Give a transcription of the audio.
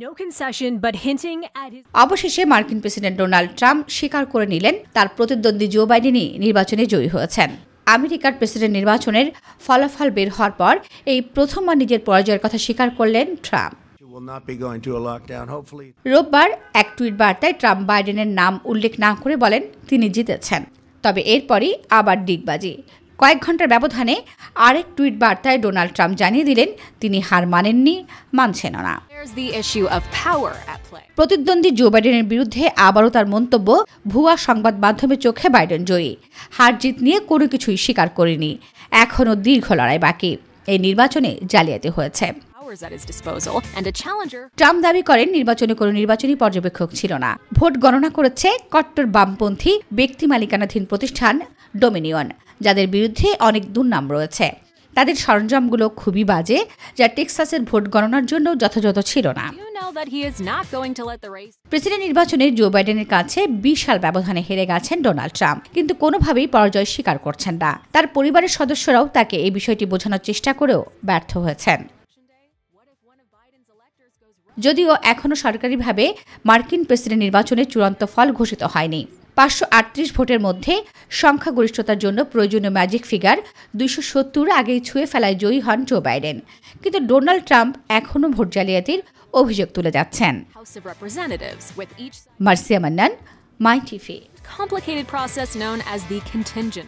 no concession but hinting at his অবশেষে মার্কিন president Donald Trump স্বীকার করে নিলেন তার প্রতিদ্বন্দ্বী জো বাইডেনই নির্বাচনে জয়ী হয়েছেন আমেরিকার প্রেসিডেন্ট নির্বাচনের ফলাফল বের হওয়ার পর এই প্রথমবার নিজের পরাজয়ের কথা স্বীকার করলেন ট্রাম্প রোববার এক টুইট বার্তায় ট্রাম্প বাইডেনের নাম উল্লেখ না করে বলেন তিনি জিতেছেন তবে এরপরই আবার ডিগবাজি কয়েক ঘন্টার ব্যবধানে আরেক টুইট বার্তায় ডোনাল্ড ট্রাম্প জানিয়ে দিলেন তিনি হার মানেননি মানছেন না প্রতিদ্বন্দ্বী জো বাইডেনের বিরুদ্ধে আবারও তার মন্তব্য ভুয়া সংবাদ মাধ্যমে চোখে বাইডেন জয়ী হার জিত নিয়ে কোনো কিছুই স্বীকার করেনি এখনও দীর্ঘ লড়াই বাকি এই নির্বাচনে জালিয়াতি হয়েছে hours ট্রাম্প দাবি করেন নির্বাচনে কোনো নির্বাচনী পর্যবেক্ষক ছিল না ভোট গণনা করেছে কট্টর বামপন্থী ব্যক্তি মালিকানাধীন প্রতিষ্ঠান ডোমিনিয়ন যাদের বিরুদ্ধে অনেক দুর্নাম রয়েছে তাদের সরঞ্জামগুলো খুবই বাজে যা টেক্সাসের ভোট গণনার জন্য যথাযথ ছিল না প্রেসিডেন্ট নির্বাচনে জো বাইডেনের কাছে বিশাল ব্যবধানে হেরে গেছেন ডোনাল্ড ট্রাম্প কিন্তু কোনোভাবেই পরাজয় স্বীকার করছেন না তার পরিবারের সদস্যরাও তাকে এই বিষয়টি বোঝানোর চেষ্টা করেও ব্যর্থ হয়েছেন যদিও এখনও সরকারিভাবে মার্কিন প্রেসিডেন্ট নির্বাচনের চূড়ান্ত ফল ঘোষিত হয়নি পাঁচশো আটত্রিশ ভোটের মধ্যে সংখ্যাগরিষ্ঠতার জন্য প্রয়োজনীয় ম্যাজিক ফিগার দুইশো সত্তর আগেই ছুঁয়ে ফেলায় জয়ী হন জো বাইডেন কিন্তু ডোনাল্ড ট্রাম্প এখনও ভোট জালিয়াতির অভিযোগ তুলে যাচ্ছেন Marcia Mannan My TV complicated process known as the contingent